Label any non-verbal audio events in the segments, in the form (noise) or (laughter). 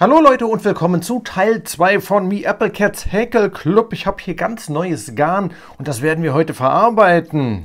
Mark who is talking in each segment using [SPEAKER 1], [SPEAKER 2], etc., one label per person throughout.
[SPEAKER 1] Hallo Leute und willkommen zu Teil 2 von Me Applecats Hackle Club. Ich habe hier ganz neues Garn und das werden wir heute verarbeiten.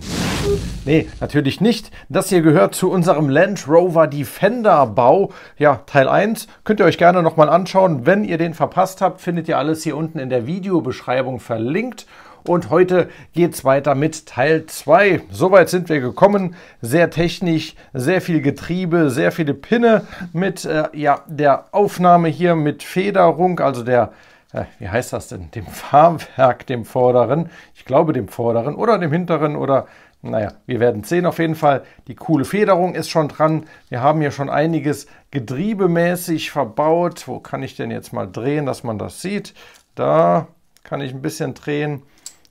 [SPEAKER 1] Nee, natürlich nicht. Das hier gehört zu unserem Land Rover Defender Bau. Ja, Teil 1 könnt ihr euch gerne nochmal anschauen. Wenn ihr den verpasst habt, findet ihr alles hier unten in der Videobeschreibung verlinkt. Und heute geht es weiter mit Teil 2. Soweit sind wir gekommen. Sehr technisch, sehr viel Getriebe, sehr viele Pinne mit äh, ja, der Aufnahme hier mit Federung, also der äh, wie heißt das denn? Dem Fahrwerk, dem vorderen, ich glaube dem vorderen oder dem hinteren oder naja, wir werden sehen auf jeden Fall. Die coole Federung ist schon dran. Wir haben hier schon einiges getriebemäßig verbaut. Wo kann ich denn jetzt mal drehen, dass man das sieht? Da kann ich ein bisschen drehen.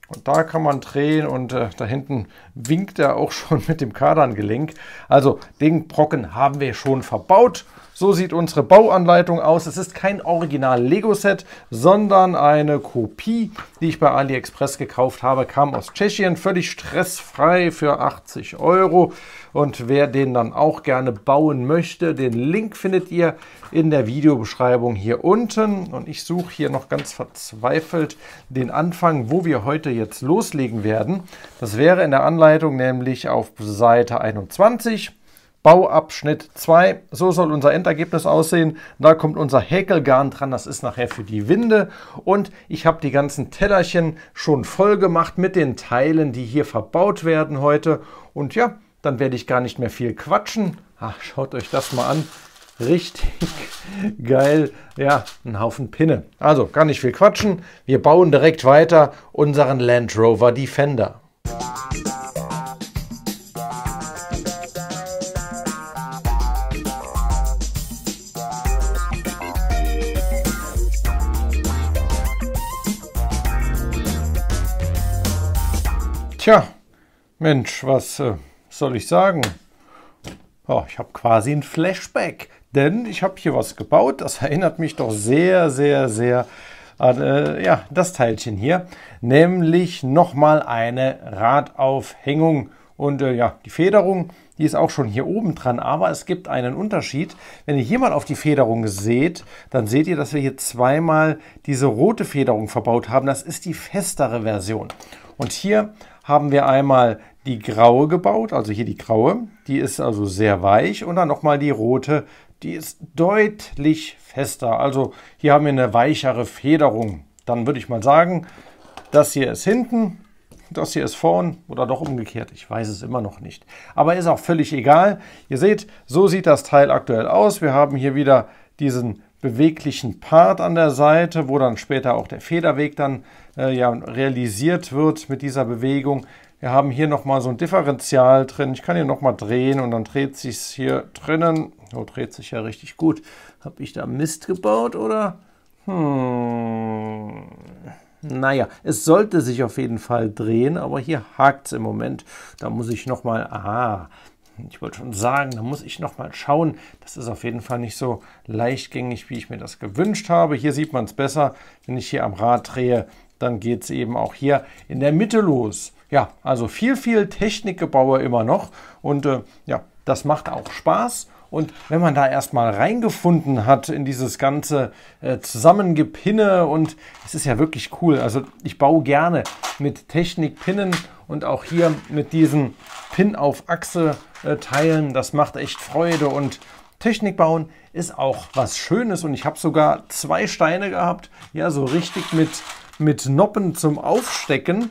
[SPEAKER 1] Und da kann man drehen und äh, da hinten winkt er auch schon (laughs) mit dem Kardangelenk. Also den Brocken haben wir schon verbaut. So sieht unsere Bauanleitung aus. Es ist kein Original-Lego-Set, sondern eine Kopie, die ich bei AliExpress gekauft habe. Kam aus Tschechien, völlig stressfrei für 80 Euro. Und wer den dann auch gerne bauen möchte, den Link findet ihr in der Videobeschreibung hier unten. Und ich suche hier noch ganz verzweifelt den Anfang, wo wir heute jetzt loslegen werden. Das wäre in der Anleitung nämlich auf Seite 21. Bauabschnitt 2. So soll unser Endergebnis aussehen. Da kommt unser Häkelgarn dran, das ist nachher für die Winde. Und ich habe die ganzen Tellerchen schon voll gemacht mit den Teilen, die hier verbaut werden heute. Und ja, dann werde ich gar nicht mehr viel quatschen. Ach, schaut euch das mal an. Richtig (laughs) geil. Ja, ein Haufen Pinne. Also, gar nicht viel quatschen. Wir bauen direkt weiter unseren Land Rover Defender. Tja, Mensch, was äh, soll ich sagen? Oh, ich habe quasi ein Flashback, denn ich habe hier was gebaut. Das (laughs) erinnert mich doch sehr, sehr, sehr an äh, ja, das Teilchen hier, nämlich nochmal eine Radaufhängung. Und äh, ja, die Federung, die ist auch schon hier oben dran, aber es gibt einen Unterschied. Wenn ihr hier mal auf die Federung seht, dann seht ihr, dass wir hier zweimal diese rote Federung verbaut haben. Das ist die festere Version. Und hier haben wir einmal die graue gebaut, also hier die graue, die ist also sehr weich und dann nochmal die rote, die ist deutlich fester. Also hier haben wir eine weichere Federung. Dann würde ich mal sagen, das hier ist hinten, das hier ist vorn oder doch umgekehrt. Ich weiß es immer noch nicht. Aber ist auch völlig egal. Ihr seht, so sieht das Teil aktuell aus. Wir haben hier wieder diesen beweglichen Part an der Seite, wo dann später auch der Federweg dann äh, ja, realisiert wird mit dieser Bewegung. Wir haben hier nochmal so ein Differential drin. Ich kann hier nochmal drehen und dann dreht sich es hier drinnen. So dreht sich ja richtig gut. Habe ich da Mist gebaut oder? Hm. Naja, es sollte sich auf jeden Fall drehen, aber hier hakt es im Moment. Da muss ich nochmal, aha, ich wollte schon sagen, da muss ich noch mal schauen. Das ist auf jeden Fall nicht so leichtgängig, wie ich mir das gewünscht habe. Hier sieht man es besser, wenn ich hier am Rad drehe, dann geht es eben auch hier in der Mitte los. Ja, also viel, viel Technikgebauer immer noch und äh, ja, das macht auch Spaß. Und wenn man da erstmal reingefunden hat in dieses ganze äh, Zusammengepinne und es ist ja wirklich cool. Also ich baue gerne mit Technikpinnen und auch hier mit diesen Pin auf Achse äh, teilen. Das macht echt Freude und Technik bauen ist auch was Schönes und ich habe sogar zwei Steine gehabt, ja so richtig mit, mit Noppen zum Aufstecken.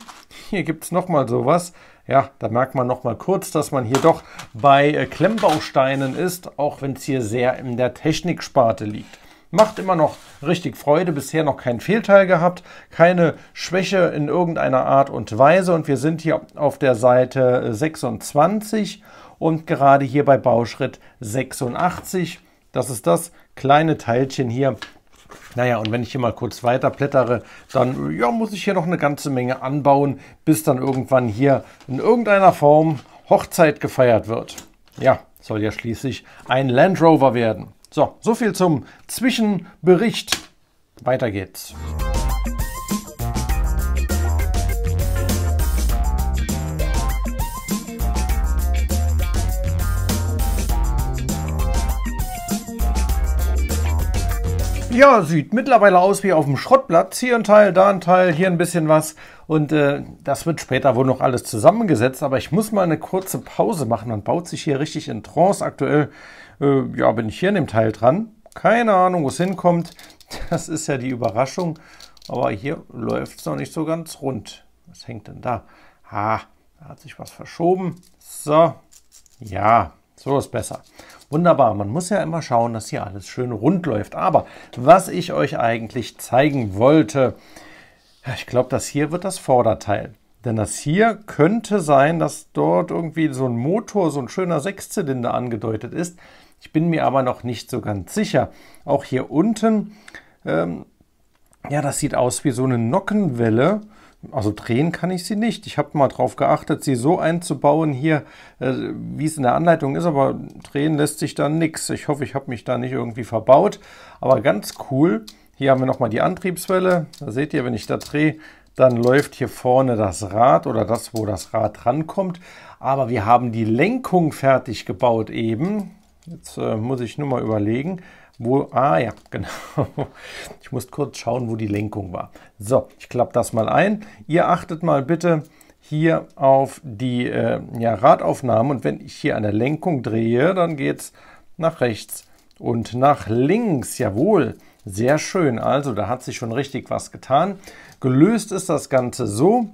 [SPEAKER 1] Hier gibt es nochmal sowas. Ja, da merkt man nochmal kurz, dass man hier doch bei äh, Klemmbausteinen ist, auch wenn es hier sehr in der Techniksparte liegt. Macht immer noch richtig Freude, bisher noch keinen Fehlteil gehabt, keine Schwäche in irgendeiner Art und Weise und wir sind hier auf der Seite 26 und gerade hier bei Bauschritt 86. Das ist das kleine Teilchen hier, naja, und wenn ich hier mal kurz weiter blättere, dann ja, muss ich hier noch eine ganze Menge anbauen, bis dann irgendwann hier in irgendeiner Form Hochzeit gefeiert wird. Ja, soll ja schließlich ein Land Rover werden. So, so viel zum Zwischenbericht. Weiter geht's. Ja, sieht mittlerweile aus wie auf dem Schrottplatz. Hier ein Teil, da ein Teil, hier ein bisschen was. Und äh, das wird später wohl noch alles zusammengesetzt. Aber ich muss mal eine kurze Pause machen. Man baut sich hier richtig in Trance aktuell äh, ja, bin ich hier in dem Teil dran. Keine Ahnung, wo es hinkommt. (laughs) Das ist ja die Überraschung. Aber hier läuft es noch nicht so ganz rund. Was hängt denn da? Ah, da hat sich was verschoben. So, ja, so ist besser. Wunderbar, man muss ja immer schauen, dass hier alles schön rund läuft. Aber was ich euch eigentlich zeigen wollte, ich glaube, das hier wird das Vorderteil. Denn das hier könnte sein, dass dort irgendwie so ein Motor, so ein schöner Sechszylinder angedeutet ist. Ich bin mir aber noch nicht so ganz sicher. Auch hier unten, ähm, ja, das sieht aus wie so eine Nockenwelle. Also drehen kann ich sie nicht. Ich habe mal darauf geachtet, sie so einzubauen hier, äh, wie es in der Anleitung ist, aber drehen lässt sich da nichts. Ich hoffe, ich habe mich da nicht irgendwie verbaut. Aber ganz cool, hier haben wir nochmal die Antriebswelle. Da seht ihr, wenn ich da drehe, dann läuft hier vorne das Rad oder das, wo das Rad rankommt. Aber wir haben die Lenkung fertig gebaut eben. Jetzt äh, muss ich nur mal überlegen, wo. Ah ja, (laughs) genau. Ich muss kurz schauen, wo die Lenkung war. So, ich klappe das mal ein. Ihr achtet mal bitte hier auf die äh, ja, Radaufnahme und wenn ich hier an der Lenkung drehe, dann geht es nach rechts und nach links. Jawohl, sehr schön. Also da hat sich schon richtig was getan. Gelöst ist das Ganze so.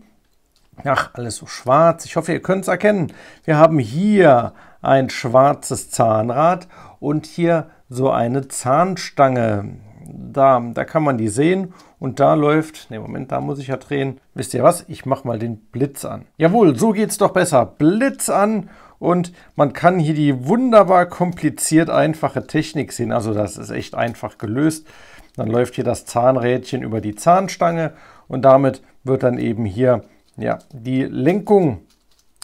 [SPEAKER 1] Ach, alles so schwarz. Ich hoffe, ihr könnt es erkennen. Wir haben hier ein schwarzes Zahnrad und hier so eine Zahnstange. Da, da kann man die sehen und da läuft, ne Moment, da muss ich ja drehen. Wisst ihr was? Ich mache mal den Blitz an. Jawohl, so geht es doch besser. Blitz an und man kann hier die wunderbar kompliziert einfache Technik sehen. Also das ist echt einfach gelöst. Dann läuft hier das Zahnrädchen über die Zahnstange und damit wird dann eben hier ja, die Lenkung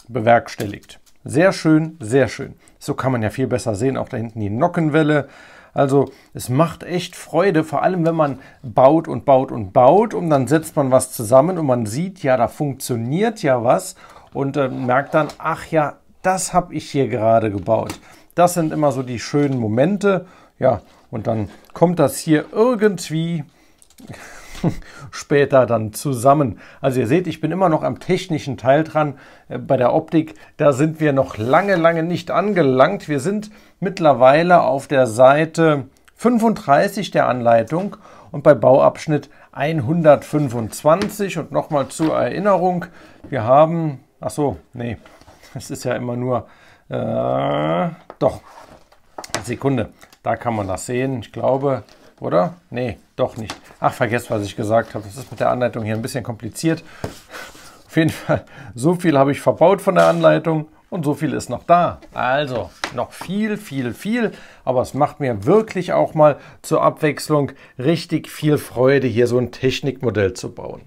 [SPEAKER 1] bewerkstelligt. Sehr schön, sehr schön. So kann man ja viel besser sehen, auch da hinten die Nockenwelle. Also es macht echt Freude, vor allem wenn man baut und baut und baut und dann setzt man was zusammen und man sieht, ja, da funktioniert ja was und äh, merkt dann, ach ja, das habe ich hier gerade gebaut. Das sind immer so die schönen Momente. Ja, und dann kommt das hier irgendwie (laughs) später dann zusammen. Also ihr seht, ich bin immer noch am technischen Teil dran. Äh, bei der Optik, da sind wir noch lange, lange nicht angelangt. Wir sind mittlerweile auf der Seite 35 der Anleitung und bei Bauabschnitt 125. Und nochmal zur Erinnerung, wir haben, ach so, nee, (laughs) es ist ja immer nur, äh, doch, Sekunde, da kann man das sehen. Ich glaube, oder? Nee, doch nicht. Ach, vergesst, was ich gesagt habe. Das ist mit der Anleitung hier ein bisschen kompliziert. Auf jeden Fall, so viel habe ich verbaut von der Anleitung und so viel ist noch da. Also, noch viel, viel, viel. Aber es macht mir wirklich auch mal zur Abwechslung richtig viel Freude, hier so ein Technikmodell zu bauen.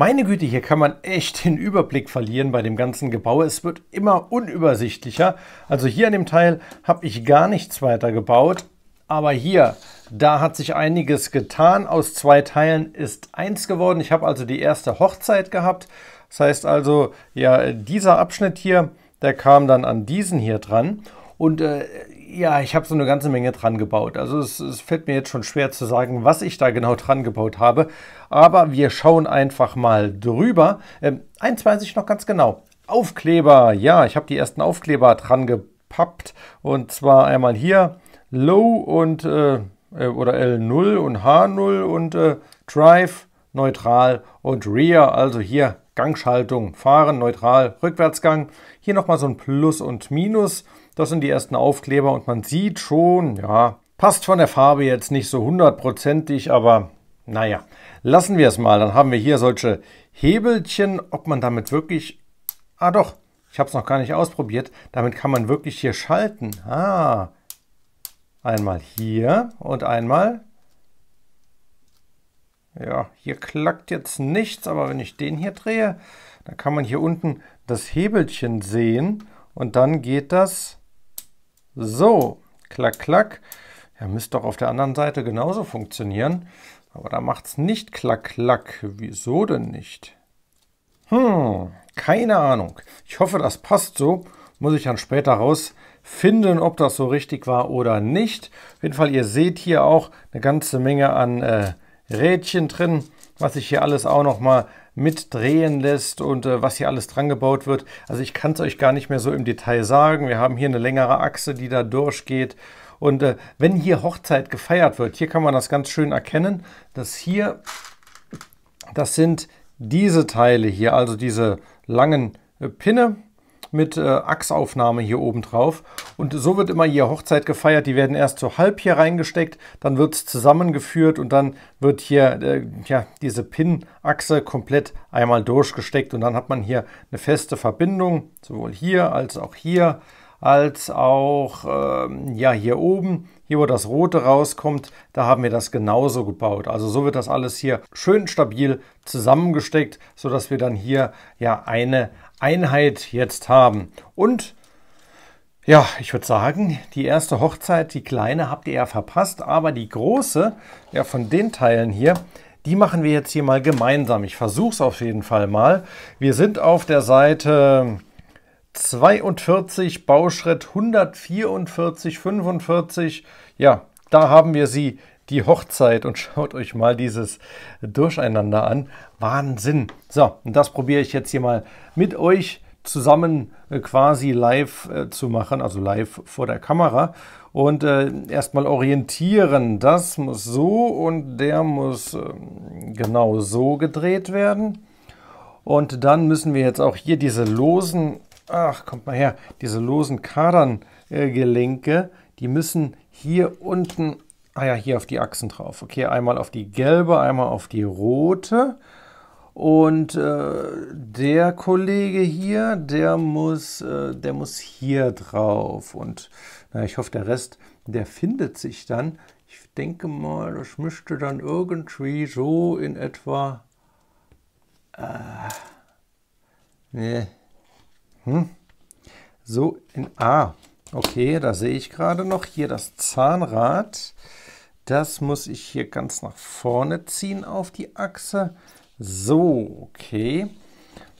[SPEAKER 1] Meine Güte, hier kann man echt den Überblick verlieren bei dem ganzen Gebau. Es wird immer unübersichtlicher. Also hier an dem Teil habe ich gar nichts weiter gebaut. Aber hier, da hat sich einiges getan. Aus zwei Teilen ist eins geworden. Ich habe also die erste Hochzeit gehabt. Das heißt also, ja, dieser Abschnitt hier, der kam dann an diesen hier dran. Und äh, ja, ich habe so eine ganze Menge dran gebaut. Also es, es, fällt mir jetzt schon schwer zu sagen, was ich da genau dran gebaut habe. Aber wir schauen einfach mal drüber. Ähm, eins weiß ich noch ganz genau. Aufkleber. Ja, ich habe die ersten Aufkleber dran gepappt. Und zwar einmal hier Low und äh, äh oder L0 und H0 und äh, Drive, Neutral und Rear. Also hier Gangschaltung, Fahren, Neutral, Rückwärtsgang. Hier nochmal so ein Plus und Minus. Das sind die ersten Aufkleber und man sieht schon, ja, passt von der Farbe jetzt nicht so hundertprozentig, aber naja, lassen wir es mal. Dann haben wir hier solche Hebelchen, ob man damit wirklich... Ah doch, ich habe es noch gar nicht ausprobiert. Damit kann man wirklich hier schalten. Ah, einmal hier und einmal ja, hier klackt jetzt nichts, aber wenn ich den hier drehe, dann kann man hier unten das Hebelchen sehen und dann geht das so, klack, klack. Ja, müsste doch auf der anderen Seite genauso funktionieren. Aber da macht es nicht klack, klack. Wieso denn nicht? Hm, keine Ahnung. Ich hoffe, das passt so. Muss ich dann später rausfinden, ob das so richtig war oder nicht. Auf jeden Fall, ihr seht hier auch eine ganze Menge an äh, Rädchen drin, was ich hier alles auch nochmal mitdrehen lässt und äh, was hier alles dran gebaut wird. Also ich kann es euch gar nicht mehr so im Detail sagen. Wir haben hier eine längere Achse, die da durchgeht. Und äh, wenn hier Hochzeit gefeiert wird, hier kann man das ganz schön erkennen, dass hier, das sind diese Teile hier, also diese langen äh, Pinne, mit äh, Achsaufnahme hier oben drauf. Und so wird immer hier Hochzeit gefeiert. Die werden erst so halb hier reingesteckt, dann wird es zusammengeführt und dann wird hier äh, ja, diese Pin-Achse komplett einmal durchgesteckt. Und dann hat man hier eine feste Verbindung, sowohl hier als auch hier als auch ähm, ja, hier oben, hier wo das Rote rauskommt, da haben wir das genauso gebaut. Also so wird das alles hier schön stabil zusammengesteckt, sodass wir dann hier ja eine Einheit jetzt haben. Und ja, ich würde sagen, die erste Hochzeit, die kleine, habt ihr ja verpasst, aber die große, ja von den Teilen hier, die machen wir jetzt hier mal gemeinsam. Ich versuche es auf jeden Fall mal. Wir sind auf der Seite 42, Bauschritt 144, 45. Ja, da haben wir sie die Hochzeit und schaut euch mal dieses Durcheinander an. Wahnsinn. So, und das probiere ich jetzt hier mal mit euch zusammen äh, quasi live äh, zu machen, also live vor der Kamera. Und äh, erstmal orientieren. Das muss so und der muss äh, genau so gedreht werden. Und dann müssen wir jetzt auch hier diese losen, ach, kommt mal her, diese losen Kaderngelenke, die müssen hier unten Ah ja, hier auf die Achsen drauf. Okay, einmal auf die gelbe, einmal auf die rote. Und äh, der Kollege hier, der muss, äh, der muss hier drauf. Und na, ich hoffe, der Rest, der findet sich dann. Ich denke mal, das müsste dann irgendwie so in etwa... Äh, nee. Hm? So in... Ah, okay, da sehe ich gerade noch hier das Zahnrad. Das muss ich hier ganz nach vorne ziehen auf die Achse. So, okay.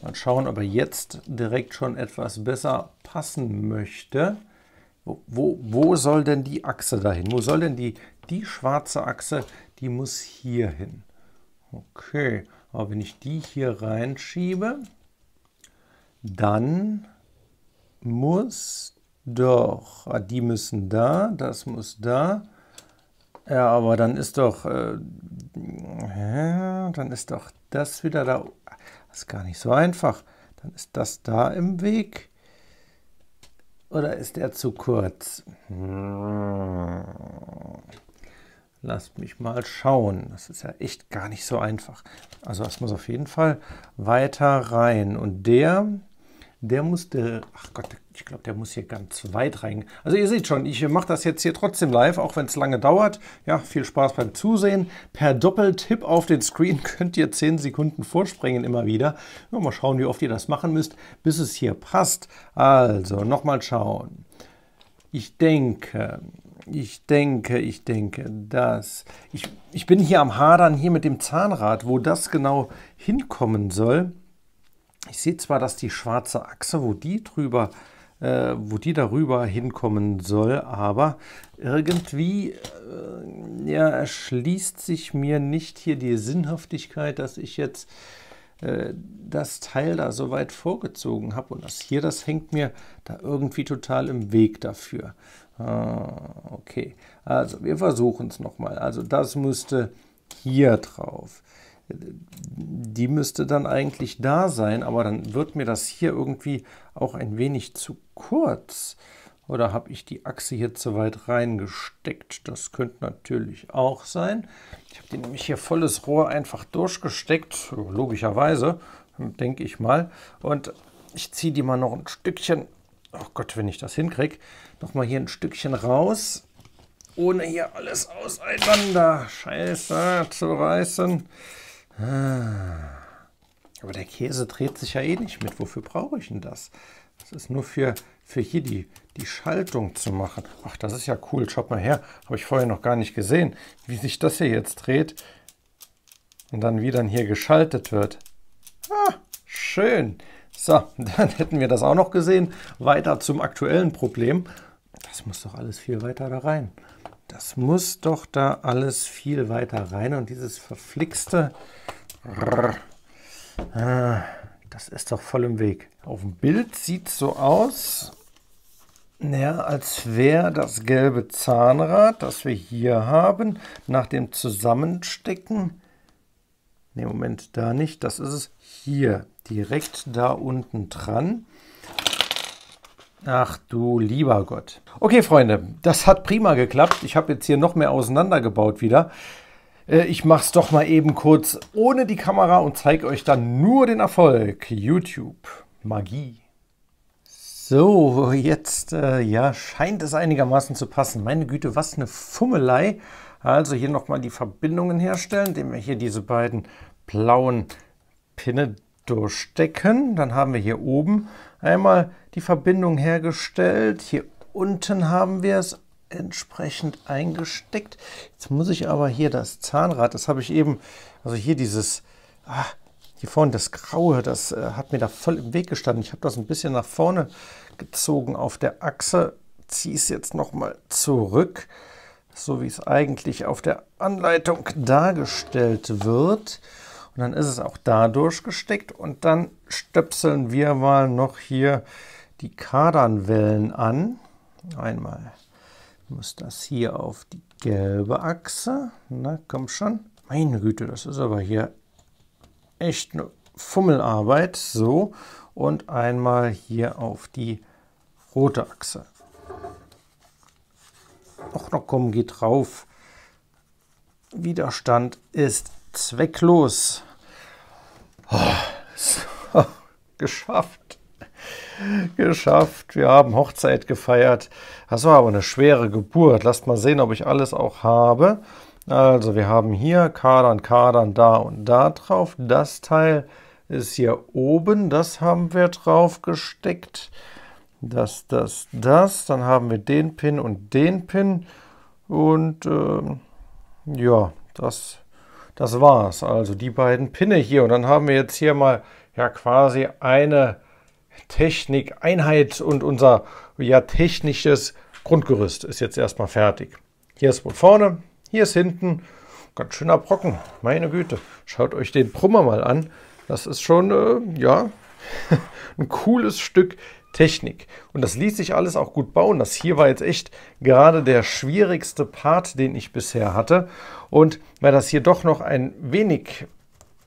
[SPEAKER 1] Mal schauen, ob er jetzt direkt schon etwas besser passen möchte. Wo, wo, wo soll denn die Achse dahin? Wo soll denn die, die schwarze Achse, die muss hier hin. Okay, aber wenn ich die hier reinschiebe, dann muss doch, ah, die müssen da, das muss da, ja, aber dann ist doch, äh, ja, dann ist doch das wieder da. Das ist gar nicht so einfach. Dann ist das da im Weg. Oder ist er zu kurz? Hm. Lasst mich mal schauen. Das ist ja echt gar nicht so einfach. Also das muss auf jeden Fall weiter rein. Und der der musste, ach Gott, ich glaube, der muss hier ganz weit rein. Also ihr seht schon, ich mache das jetzt hier trotzdem live, auch wenn es lange dauert. Ja, viel Spaß beim Zusehen. Per Doppeltipp auf den Screen (laughs) könnt ihr 10 Sekunden vorspringen immer wieder. Ja, mal schauen, wie oft ihr das machen müsst, bis es hier passt. Also, nochmal schauen. Ich denke, ich denke, ich denke, dass... Ich, ich bin hier am Hadern, hier mit dem Zahnrad, wo das genau hinkommen soll. Ich sehe zwar, dass die schwarze Achse, wo die drüber, äh, wo die darüber hinkommen soll, aber irgendwie äh, ja, erschließt sich mir nicht hier die Sinnhaftigkeit, dass ich jetzt äh, das Teil da so weit vorgezogen habe und das hier, das hängt mir da irgendwie total im Weg dafür. Ah, okay, also wir versuchen es nochmal. Also das müsste hier drauf die müsste dann eigentlich da sein, aber dann wird mir das hier irgendwie auch ein wenig zu kurz. Oder habe ich die Achse hier zu weit reingesteckt? Das könnte natürlich auch sein. Ich habe die nämlich hier volles Rohr einfach durchgesteckt, logischerweise, denke ich mal. Und ich ziehe die mal noch ein Stückchen, oh Gott, wenn ich das hinkriege, nochmal hier ein Stückchen raus, ohne hier alles auseinander scheiße zu reißen. Ah. Aber der Käse dreht sich ja eh nicht mit. Wofür brauche ich denn das? Das ist nur für, für hier die, die Schaltung zu machen. Ach, das ist ja cool. Schaut mal her. Habe ich vorher noch gar nicht gesehen, wie sich das hier jetzt dreht. Und dann wie dann hier geschaltet wird. Ah, schön. So, (laughs) dann hätten wir das auch noch gesehen. Weiter zum aktuellen Problem. Das muss doch alles viel weiter da rein. Das muss doch da alles viel weiter rein. Und dieses verflixte... Ah, das ist doch voll im Weg. Auf dem Bild sieht es so aus, ja, als wäre das gelbe Zahnrad, das wir hier haben, nach dem Zusammenstecken... Ne, Moment, da nicht. Das ist es hier, direkt da unten dran. Ach du lieber Gott. Okay, Freunde, das hat prima geklappt. Ich habe jetzt hier noch mehr auseinandergebaut wieder. Äh, ich mache es doch mal eben kurz ohne die Kamera und zeige euch dann nur den Erfolg. YouTube, Magie. So, jetzt äh, ja, scheint es einigermaßen zu passen. Meine Güte, was eine Fummelei. Also hier nochmal die Verbindungen herstellen, indem wir hier diese beiden blauen Pinne durchstecken. Dann haben wir hier oben einmal die Verbindung hergestellt. Hier unten haben wir es entsprechend eingesteckt. Jetzt muss ich aber hier das Zahnrad, das habe ich eben, also hier dieses, ah, hier vorne das Graue, das äh, hat mir da voll im Weg gestanden. Ich habe das ein bisschen nach vorne gezogen auf der Achse, ziehe es jetzt nochmal zurück, so wie es eigentlich auf der Anleitung dargestellt wird. Und dann ist es auch da durchgesteckt und dann stöpseln wir mal noch hier die Kardanwellen an. Einmal muss das hier auf die gelbe Achse. Na, komm schon. Meine Güte, das ist aber hier echt eine Fummelarbeit. So, und einmal hier auf die rote Achse. Auch noch komm, geht drauf. Widerstand ist zwecklos. Oh, so, (laughs) geschafft. Geschafft. Wir haben Hochzeit gefeiert. Das war aber eine schwere Geburt. Lasst mal sehen, ob ich alles auch habe. Also wir haben hier Kadern, Kadern, da und da drauf. Das Teil ist hier oben. Das haben wir drauf gesteckt. Das, das, das. Dann haben wir den Pin und den Pin. Und ähm, ja, das das war's. Also die beiden Pinne hier. Und dann haben wir jetzt hier mal ja quasi eine Technikeinheit und unser ja technisches Grundgerüst ist jetzt erstmal fertig. Hier ist vorne, hier ist hinten. Ganz schöner Brocken, meine Güte. Schaut euch den Brummer mal an. Das ist schon, äh, ja, (laughs) ein cooles Stück Technik. Und das ließ sich alles auch gut bauen. Das hier war jetzt echt gerade der schwierigste Part, den ich bisher hatte. Und weil das hier doch noch ein wenig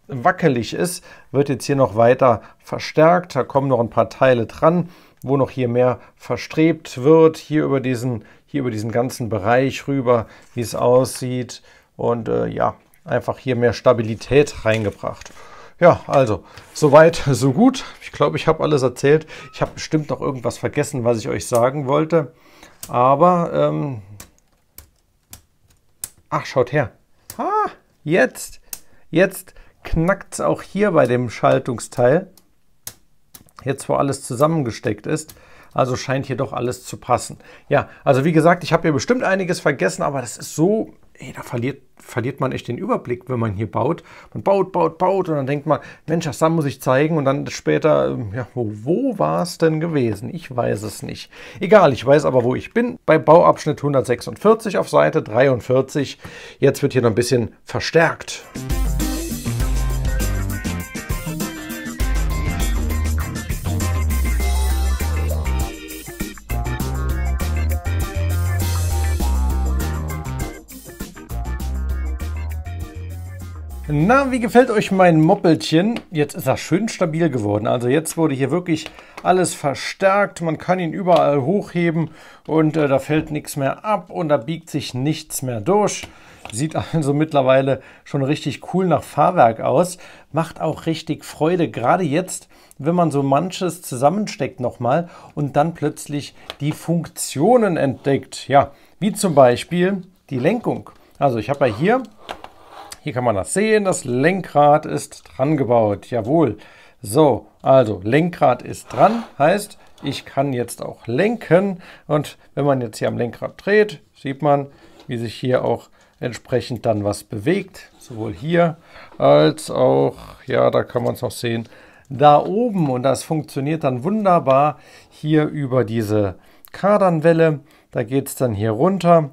[SPEAKER 1] wackelig ist, wird jetzt hier noch weiter verstärkt. Da kommen noch ein paar Teile dran, wo noch hier mehr verstrebt wird. Hier über diesen, hier über diesen ganzen Bereich rüber, wie es aussieht. Und äh, ja, einfach hier mehr Stabilität reingebracht. Ja, also, soweit, so gut. Ich glaube, ich habe alles erzählt. Ich habe bestimmt noch irgendwas vergessen, was ich euch sagen wollte. Aber, ähm ach, schaut her. Ah, jetzt, jetzt knackt es auch hier bei dem Schaltungsteil. Jetzt, wo alles zusammengesteckt ist. Also scheint hier doch alles zu passen. Ja, also wie gesagt, ich habe hier bestimmt einiges vergessen, aber das ist so ey, da verliert, verliert man echt den Überblick, wenn man hier baut. Man baut, baut, baut und dann denkt man, Mensch, das muss ich zeigen und dann später, ja, wo, wo war es denn gewesen? Ich weiß es nicht. Egal, ich weiß aber, wo ich bin. Bei Bauabschnitt 146 auf Seite 43. Jetzt wird hier noch ein bisschen verstärkt. Na, wie gefällt euch mein Moppelchen? Jetzt ist er schön stabil geworden. Also jetzt wurde hier wirklich alles verstärkt. Man kann ihn überall hochheben und äh, da fällt nichts mehr ab und da biegt sich nichts mehr durch. Sieht (laughs) also mittlerweile schon richtig cool nach Fahrwerk aus. Macht auch richtig Freude, gerade jetzt, wenn man so manches zusammensteckt nochmal und dann plötzlich die Funktionen entdeckt. Ja, wie zum Beispiel die Lenkung. Also ich habe ja hier hier kann man das sehen, das Lenkrad ist dran gebaut, jawohl. So, also Lenkrad ist dran, heißt, ich kann jetzt auch lenken. Und wenn man jetzt hier am Lenkrad dreht, sieht man, wie sich hier auch entsprechend dann was bewegt. Sowohl hier als auch, ja, da kann man es noch sehen, da oben. Und das funktioniert dann wunderbar hier über diese Kardanwelle. Da geht es dann hier runter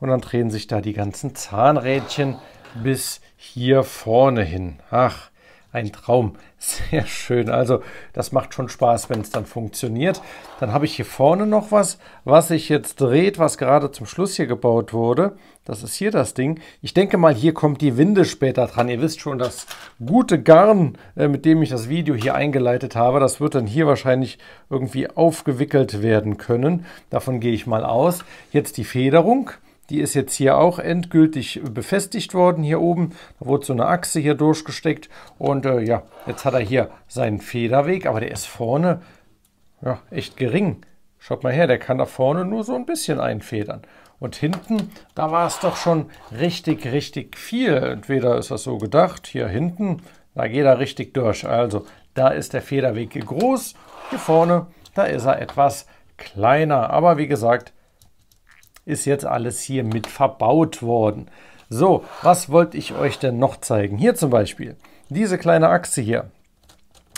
[SPEAKER 1] und dann drehen sich da die ganzen Zahnrädchen bis hier vorne hin. Ach, ein Traum. Sehr schön. Also das macht schon Spaß, wenn es dann funktioniert. Dann habe ich hier vorne noch was, was sich jetzt dreht, was gerade zum Schluss hier gebaut wurde. Das ist hier das Ding. Ich denke mal, hier kommt die Winde später dran. Ihr wisst schon, das gute Garn, äh, mit dem ich das Video hier eingeleitet habe, das wird dann hier wahrscheinlich irgendwie aufgewickelt werden können. Davon gehe ich mal aus. Jetzt die Federung. Die ist jetzt hier auch endgültig befestigt worden hier oben. Da wurde so eine Achse hier durchgesteckt und äh, ja, jetzt hat er hier seinen Federweg, aber der ist vorne ja, echt gering. Schaut mal her, der kann da vorne nur so ein bisschen einfedern. Und hinten, da war es doch schon richtig, richtig viel. Entweder ist das so gedacht, hier hinten, da geht er richtig durch. Also da ist der Federweg groß, hier vorne, da ist er etwas kleiner. Aber wie gesagt, ist jetzt alles hier mit verbaut worden. So, was wollte ich euch denn noch zeigen? Hier zum Beispiel, diese kleine Achse hier,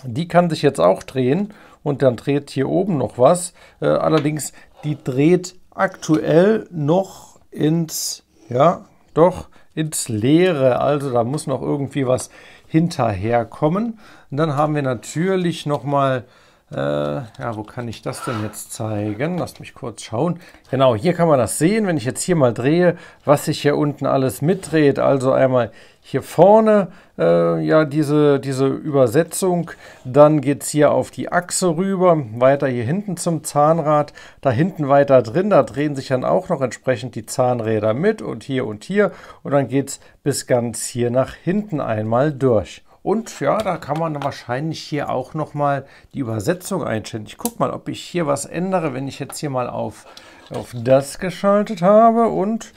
[SPEAKER 1] die kann sich jetzt auch drehen und dann dreht hier oben noch was. Äh, allerdings, die dreht aktuell noch ins, ja, doch ins Leere. Also da muss noch irgendwie was hinterherkommen. Und dann haben wir natürlich nochmal äh, ja, wo kann ich das denn jetzt zeigen? Lasst mich kurz schauen. Genau, hier kann man das sehen, wenn ich jetzt hier mal drehe, was sich hier unten alles mitdreht. Also einmal hier vorne äh, ja diese, diese Übersetzung, dann geht es hier auf die Achse rüber, weiter hier hinten zum Zahnrad, da hinten weiter drin, da drehen sich dann auch noch entsprechend die Zahnräder mit und hier und hier und dann geht es bis ganz hier nach hinten einmal durch. Und ja, da kann man wahrscheinlich hier auch nochmal die Übersetzung einstellen. Ich gucke mal, ob ich hier was ändere, wenn ich jetzt hier mal auf, auf das geschaltet habe. Und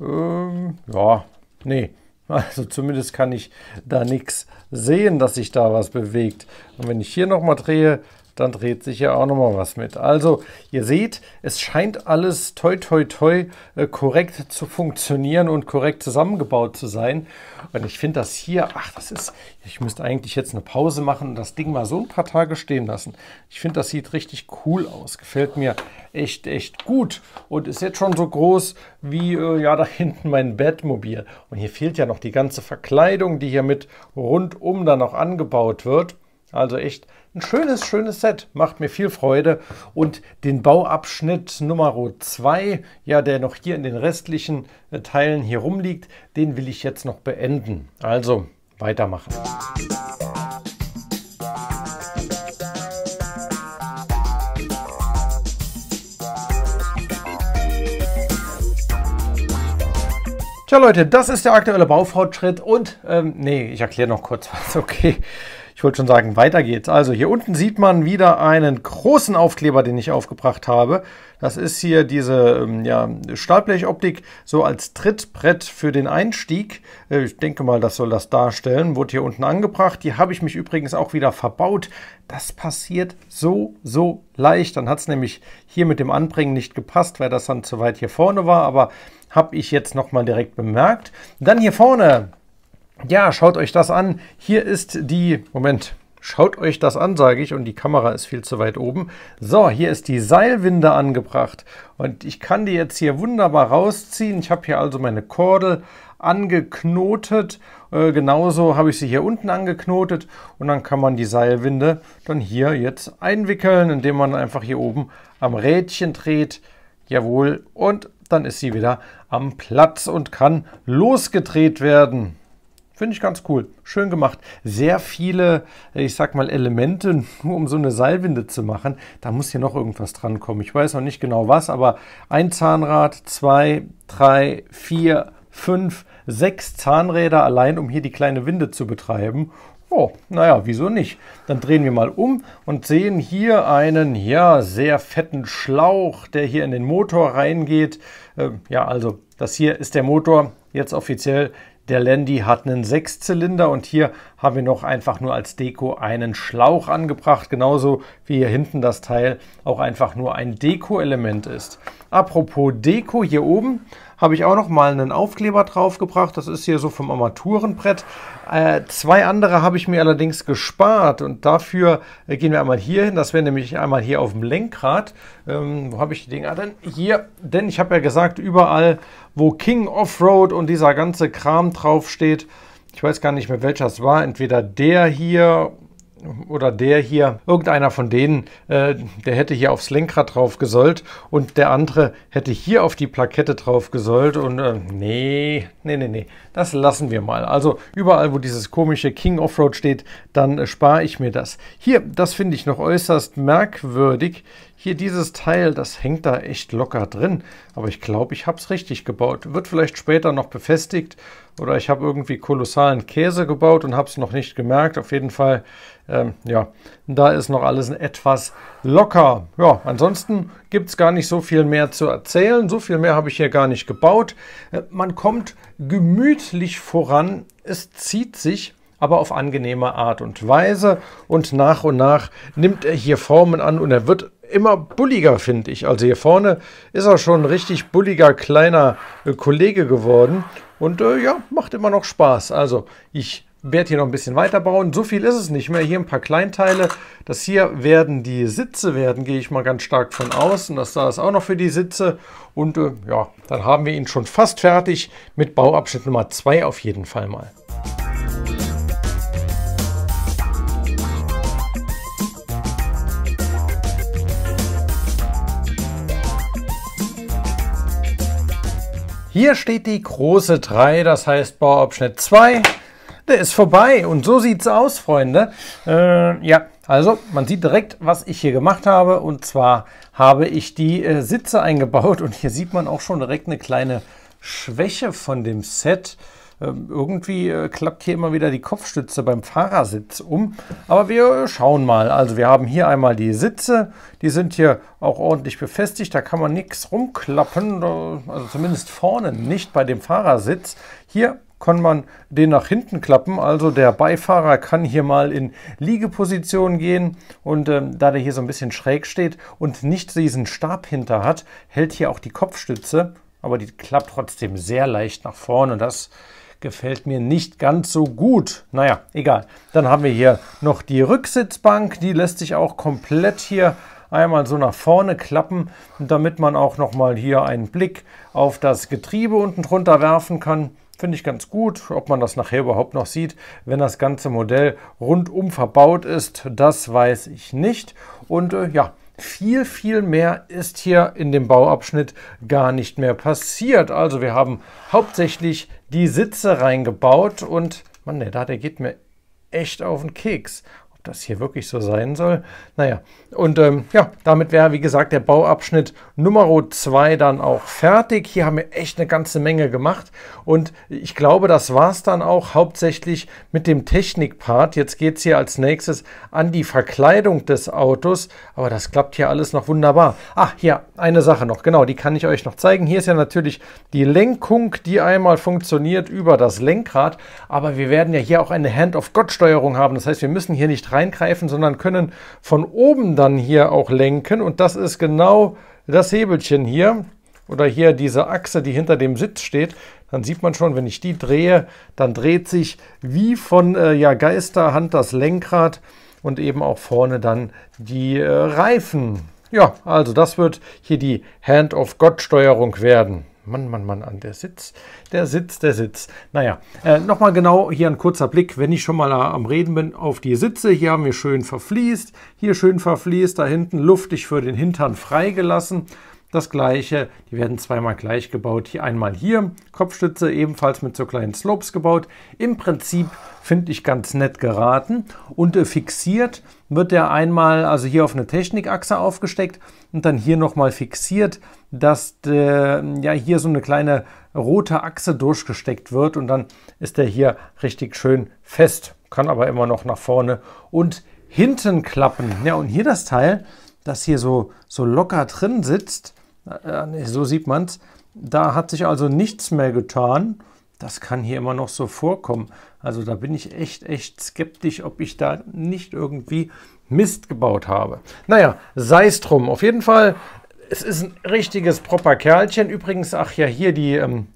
[SPEAKER 1] ähm, ja, nee, (laughs) also zumindest kann ich da nichts sehen, dass sich da was bewegt. Und wenn ich hier nochmal drehe, dann dreht sich ja auch nochmal was mit. Also ihr seht, es scheint alles toi toi toi äh, korrekt zu funktionieren und korrekt zusammengebaut zu sein. Und ich finde das hier, ach das ist, ich müsste eigentlich jetzt eine Pause machen und das Ding mal so ein paar Tage stehen lassen. Ich finde, das sieht richtig cool aus, gefällt mir echt, echt gut und ist jetzt schon so groß wie, äh, ja, da hinten mein Bettmobil. Und hier fehlt ja noch die ganze Verkleidung, die hier mit rundum dann noch angebaut wird. Also echt ein schönes, schönes Set. Macht mir viel Freude. Und den Bauabschnitt Nummer 2, ja, der noch hier in den restlichen äh, Teilen hier rumliegt, den will ich jetzt noch beenden. Also weitermachen. Tja Leute, das ist der aktuelle Baufortschritt und ähm, nee, ich erkläre noch kurz was, (laughs) okay ich wollte schon sagen, weiter geht's. Also hier unten sieht man wieder einen großen Aufkleber, den ich aufgebracht habe. Das ist hier diese ähm, ja, Stahlblechoptik so als Trittbrett für den Einstieg. Äh, ich denke mal, das soll das darstellen. Wurde hier unten angebracht. Die habe ich mich übrigens auch wieder verbaut. Das passiert so, so leicht. Dann hat es nämlich hier mit dem Anbringen nicht gepasst, weil das dann zu weit hier vorne war. Aber habe ich jetzt nochmal direkt bemerkt. Dann hier vorne ja, schaut euch das an. Hier ist die, Moment, schaut euch das an, sage ich, und die Kamera ist viel zu weit oben. So, hier ist die Seilwinde angebracht und ich kann die jetzt hier wunderbar rausziehen. Ich habe hier also meine Kordel angeknotet. Äh, genauso habe ich sie hier unten angeknotet und dann kann man die Seilwinde dann hier jetzt einwickeln, indem man einfach hier oben am Rädchen dreht. Jawohl, und dann ist sie wieder am Platz und kann losgedreht werden. Finde ich ganz cool. Schön gemacht. Sehr viele, ich sag mal, Elemente, nur um so eine Seilwinde zu machen. Da muss hier noch irgendwas dran kommen. Ich weiß noch nicht genau was, aber ein Zahnrad, zwei, drei, vier, fünf, sechs Zahnräder allein, um hier die kleine Winde zu betreiben. Oh, naja, wieso nicht? Dann drehen wir mal um und sehen hier einen, ja, sehr fetten Schlauch, der hier in den Motor reingeht. Ähm, ja, also das hier ist der Motor, jetzt offiziell der Landy hat einen Sechszylinder und hier haben wir noch einfach nur als Deko einen Schlauch angebracht, genauso wie hier hinten das Teil auch einfach nur ein Deko-Element ist. Apropos Deko hier oben habe ich auch noch mal einen Aufkleber draufgebracht. Das ist hier so vom Armaturenbrett. Äh, zwei andere habe ich mir allerdings gespart und dafür äh, gehen wir einmal hier hin. Das wäre nämlich einmal hier auf dem Lenkrad. Ähm, wo habe ich die Dinger denn? Hier, denn ich habe ja gesagt, überall, wo King Offroad und dieser ganze Kram draufsteht, ich weiß gar nicht mehr, welcher es war, entweder der hier oder der hier, irgendeiner von denen, äh, der hätte hier aufs Lenkrad drauf gesollt und der andere hätte hier auf die Plakette drauf gesollt und äh, nee, nee, nee, nee, das lassen wir mal. Also überall, wo dieses komische King Offroad steht, dann äh, spare ich mir das. Hier, das finde ich noch äußerst merkwürdig. Hier dieses Teil, das hängt da echt locker drin, aber ich glaube, ich habe es richtig gebaut. Wird vielleicht später noch befestigt oder ich habe irgendwie kolossalen Käse gebaut und habe es noch nicht gemerkt. Auf jeden Fall, ähm, ja, da ist noch alles etwas locker. Ja, ansonsten gibt es gar nicht so viel mehr zu erzählen. So viel mehr habe ich hier gar nicht gebaut. Äh, man kommt gemütlich voran. Es zieht sich aber auf angenehme Art und Weise. Und nach und nach nimmt er hier Formen an und er wird immer bulliger, finde ich. Also hier vorne ist er schon ein richtig bulliger kleiner äh, Kollege geworden. Und äh, ja, macht immer noch Spaß. Also ich werde hier noch ein bisschen weiterbauen. So viel ist es nicht mehr. Hier ein paar Kleinteile. Das hier werden die Sitze werden, gehe ich mal ganz stark von außen. das da ist auch noch für die Sitze. Und äh, ja, dann haben wir ihn schon fast fertig mit Bauabschnitt Nummer 2 auf jeden Fall mal. Hier steht die große 3, das heißt Bauabschnitt 2. Der ist vorbei und so sieht es aus, Freunde. Äh, ja, also man sieht direkt, was ich hier gemacht habe. Und zwar habe ich die äh, Sitze eingebaut und hier sieht man auch schon direkt eine kleine Schwäche von dem Set. Ähm, irgendwie äh, klappt hier immer wieder die Kopfstütze beim Fahrersitz um. Aber wir schauen mal. Also wir haben hier einmal die Sitze. Die sind hier auch ordentlich befestigt. Da kann man nichts rumklappen. Also zumindest vorne nicht bei dem Fahrersitz. Hier kann man den nach hinten klappen. Also der Beifahrer kann hier mal in Liegeposition gehen und ähm, da der hier so ein bisschen schräg steht und nicht diesen Stab hinter hat, hält hier auch die Kopfstütze, aber die klappt trotzdem sehr leicht nach vorne. Das gefällt mir nicht ganz so gut. Naja, egal. Dann haben wir hier noch die Rücksitzbank. Die lässt sich auch komplett hier einmal so nach vorne klappen, damit man auch nochmal hier einen Blick auf das Getriebe unten drunter werfen kann. Finde ich ganz gut, ob man das nachher überhaupt noch sieht, wenn das ganze Modell rundum verbaut ist, das weiß ich nicht. Und äh, ja, viel, viel mehr ist hier in dem Bauabschnitt gar nicht mehr passiert. Also wir haben hauptsächlich die Sitze reingebaut und, Mann, der da, der geht mir echt auf den Keks das hier wirklich so sein soll? Naja, und ähm, ja, damit wäre, wie gesagt, der Bauabschnitt Nummer 2 dann auch fertig. Hier haben wir echt eine ganze Menge gemacht und ich glaube, das war es dann auch hauptsächlich mit dem Technikpart. Jetzt geht es hier als nächstes an die Verkleidung des Autos, aber das klappt hier alles noch wunderbar. Ach, hier, eine Sache noch, genau, die kann ich euch noch zeigen. Hier ist ja natürlich die Lenkung, die einmal funktioniert über das Lenkrad, aber wir werden ja hier auch eine Hand-of-God-Steuerung haben. Das heißt, wir müssen hier nicht reingreifen, sondern können von oben dann hier auch lenken. Und das ist genau das Hebelchen hier oder hier diese Achse, die hinter dem Sitz steht. Dann sieht man schon, wenn ich die drehe, dann dreht sich wie von äh, ja, Geisterhand das Lenkrad und eben auch vorne dann die äh, Reifen. Ja, also das wird hier die Hand-of-God-Steuerung werden. Mann, Mann, Mann, an der Sitz, der Sitz, der Sitz. Naja, äh, nochmal genau hier ein kurzer Blick, wenn ich schon mal am Reden bin, auf die Sitze. Hier haben wir schön verfließt, hier schön verfließt, da hinten luftig für den Hintern freigelassen. Das gleiche, die werden zweimal gleich gebaut. Hier einmal hier, Kopfstütze ebenfalls mit so kleinen Slopes gebaut. Im Prinzip finde ich ganz nett geraten und äh, fixiert wird der einmal also hier auf eine Technikachse aufgesteckt und dann hier nochmal fixiert, dass äh, ja hier so eine kleine rote Achse durchgesteckt wird und dann ist der hier richtig schön fest, kann aber immer noch nach vorne und hinten klappen. Ja, und hier das Teil, das hier so, so locker drin sitzt, äh, äh, so sieht man es. Da hat sich also nichts mehr getan. Das kann hier immer noch so vorkommen. Also da bin ich echt, echt skeptisch, ob ich da nicht irgendwie Mist gebaut habe. Naja, sei es drum. Auf jeden Fall, es ist ein richtiges proper Kerlchen. Übrigens, ach ja, hier die, ähm,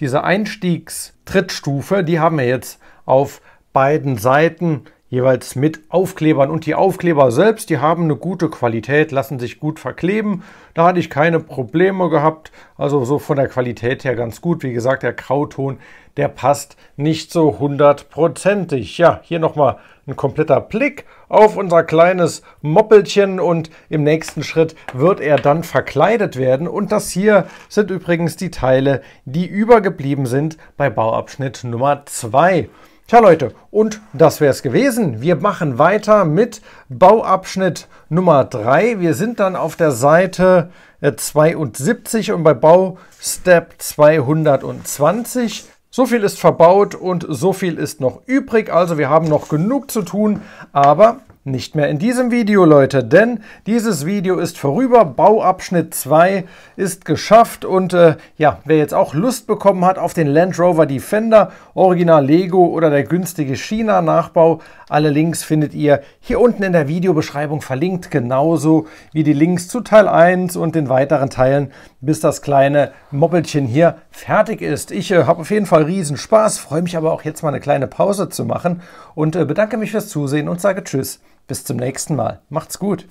[SPEAKER 1] diese Einstiegstrittstufe, die haben wir jetzt auf beiden Seiten jeweils mit Aufklebern. Und die Aufkleber selbst, die haben eine gute Qualität, lassen sich gut verkleben. Da hatte ich keine Probleme gehabt. Also so von der Qualität her ganz gut. Wie gesagt, der Grauton, der passt nicht so hundertprozentig. Ja, hier nochmal ein kompletter Blick auf unser kleines Moppelchen und im nächsten Schritt wird er dann verkleidet werden. Und das hier sind übrigens die Teile, die übergeblieben sind bei Bauabschnitt Nummer 2. Tja Leute, und das wäre es gewesen. Wir machen weiter mit Bauabschnitt Nummer 3. Wir sind dann auf der Seite 72 äh, und bei Baustep 220. So viel ist verbaut und so viel ist noch übrig. Also wir haben noch genug zu tun, aber nicht mehr in diesem Video, Leute, denn dieses Video ist vorüber. Bauabschnitt 2 ist geschafft und äh, ja, wer jetzt auch Lust bekommen hat auf den Land Rover Defender, Original Lego oder der günstige China-Nachbau, alle Links findet ihr hier unten in der Videobeschreibung verlinkt, genauso wie die Links zu Teil 1 und den weiteren Teilen, bis das kleine Moppelchen hier fertig ist. Ich äh, habe auf jeden Fall riesen Spaß, freue mich aber auch jetzt mal eine kleine Pause zu machen und äh, bedanke mich fürs Zusehen und sage Tschüss. Bis zum nächsten Mal. Macht's gut.